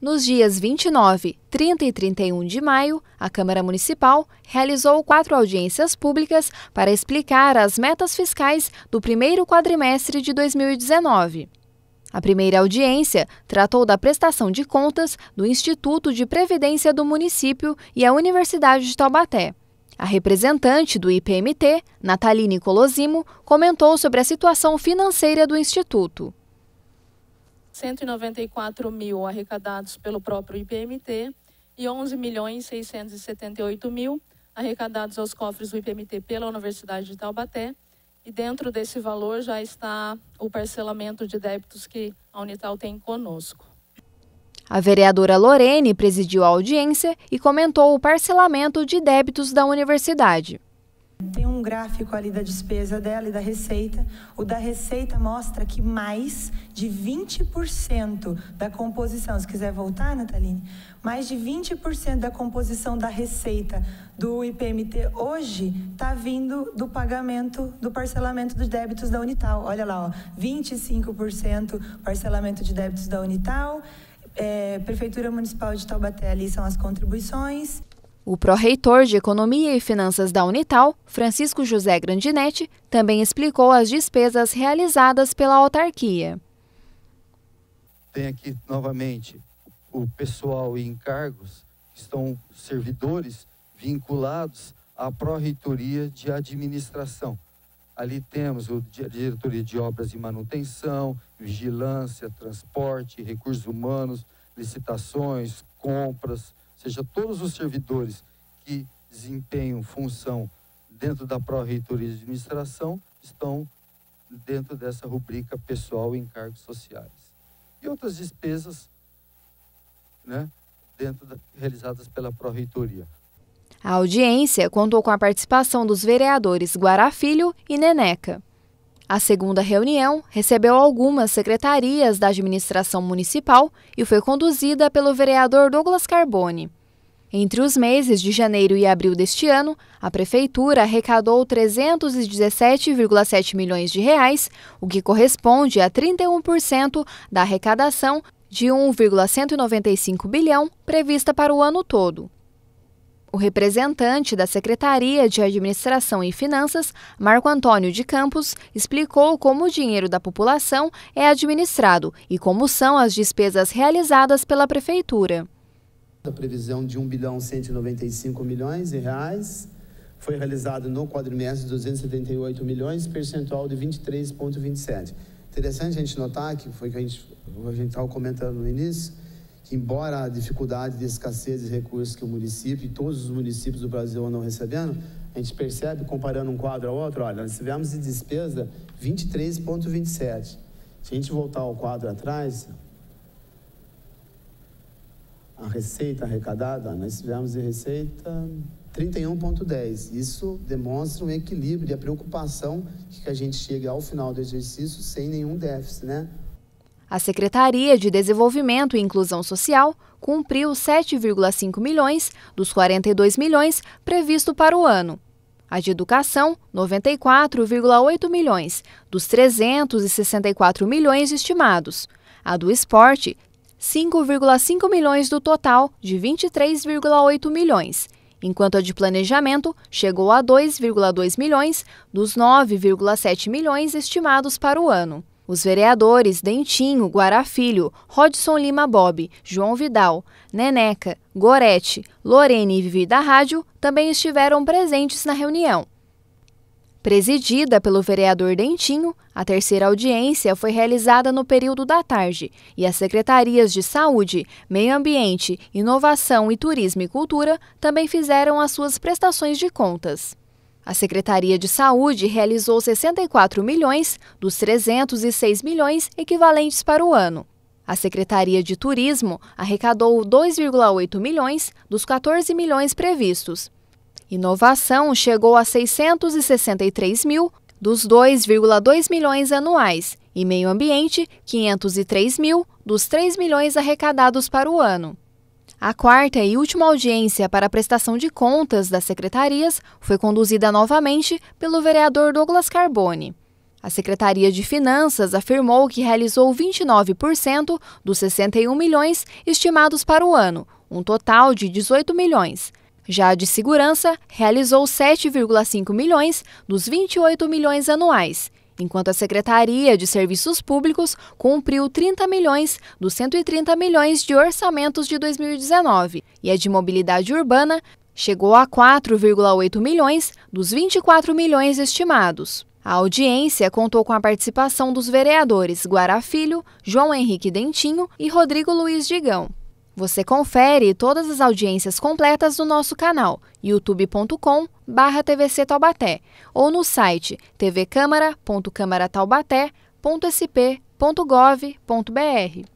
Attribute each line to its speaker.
Speaker 1: Nos dias 29, 30 e 31 de maio, a Câmara Municipal realizou quatro audiências públicas para explicar as metas fiscais do primeiro quadrimestre de 2019. A primeira audiência tratou da prestação de contas do Instituto de Previdência do município e a Universidade de Taubaté. A representante do IPMT, Nataline Colosimo, comentou sobre a situação financeira do Instituto. 194 mil arrecadados pelo próprio IPMT e 11 milhões 678 mil arrecadados aos cofres do IPMT pela Universidade de Taubaté. E dentro desse valor já está o parcelamento de débitos que a Unital tem conosco. A vereadora Lorene presidiu a audiência e comentou o parcelamento de débitos da universidade. Tem um gráfico ali da despesa dela e da receita. O da receita mostra que mais de 20% da composição, se quiser voltar, Nataline, mais de 20% da composição da receita do IPMT hoje está vindo do pagamento, do parcelamento dos débitos da Unital. Olha lá, ó, 25% parcelamento de débitos da Unital. É, Prefeitura Municipal de Taubaté ali são as contribuições. O pró-reitor de Economia e Finanças da Unital, Francisco José Grandinetti, também explicou as despesas realizadas pela autarquia.
Speaker 2: Tem aqui novamente o pessoal e encargos, estão servidores vinculados à pró-reitoria de administração. Ali temos a diretoria de obras e manutenção, vigilância, transporte, recursos humanos, licitações, compras, seja, todos os servidores que desempenham função dentro da Pró-Reitoria de Administração estão dentro dessa rubrica pessoal em cargos sociais. E outras despesas né, dentro da, realizadas pela Pró-Reitoria.
Speaker 1: A audiência contou com a participação dos vereadores Guarafilho e Neneca. A segunda reunião recebeu algumas secretarias da administração municipal e foi conduzida pelo vereador Douglas Carbone. Entre os meses de janeiro e abril deste ano, a prefeitura arrecadou 317,7 milhões de reais, o que corresponde a 31% da arrecadação de 1,195 bilhão prevista para o ano todo. O representante da Secretaria de Administração e Finanças, Marco Antônio de Campos, explicou como o dinheiro da população é administrado e como são as despesas realizadas pela Prefeitura.
Speaker 3: A previsão de 1 bilhão 195 milhões de reais foi realizada no quadrimestre 278 milhões, percentual de 23,27. Interessante a gente notar que foi que a gente estava comentando no início, embora a dificuldade de escassez de recursos que o município e todos os municípios do Brasil andam recebendo, a gente percebe, comparando um quadro ao outro, olha, nós tivemos de despesa 23,27. Se a gente voltar ao quadro atrás, a receita arrecadada, nós tivemos de receita 31,10. Isso demonstra um equilíbrio e a preocupação que a gente chega ao final do exercício
Speaker 1: sem nenhum déficit, né? A Secretaria de Desenvolvimento e Inclusão Social cumpriu 7,5 milhões dos 42 milhões previsto para o ano. A de educação, 94,8 milhões, dos 364 milhões estimados. A do esporte, 5,5 milhões do total de 23,8 milhões, enquanto a de planejamento chegou a 2,2 milhões dos 9,7 milhões estimados para o ano. Os vereadores Dentinho, Guarafilho, Rodson Lima Bob, João Vidal, Neneca, Gorete, Lorene e Vivi da Rádio também estiveram presentes na reunião. Presidida pelo vereador Dentinho, a terceira audiência foi realizada no período da tarde e as secretarias de Saúde, Meio Ambiente, Inovação e Turismo e Cultura também fizeram as suas prestações de contas. A Secretaria de Saúde realizou 64 milhões dos 306 milhões equivalentes para o ano. A Secretaria de Turismo arrecadou 2,8 milhões dos 14 milhões previstos. Inovação chegou a 663 mil dos 2,2 milhões anuais e Meio Ambiente 503 mil dos 3 milhões arrecadados para o ano. A quarta e última audiência para a prestação de contas das secretarias foi conduzida novamente pelo vereador Douglas Carboni. A Secretaria de Finanças afirmou que realizou 29% dos 61 milhões estimados para o ano, um total de 18 milhões. Já a de segurança realizou 7,5 milhões dos 28 milhões anuais enquanto a Secretaria de Serviços Públicos cumpriu 30 milhões dos 130 milhões de orçamentos de 2019 e a de mobilidade urbana chegou a 4,8 milhões dos 24 milhões estimados. A audiência contou com a participação dos vereadores Guarafilho, João Henrique Dentinho e Rodrigo Luiz Digão. Você confere todas as audiências completas no nosso canal youtube.com.br barra TVC Taubaté ou no site tvcâmara.câmarataubaté.sp.gov.br.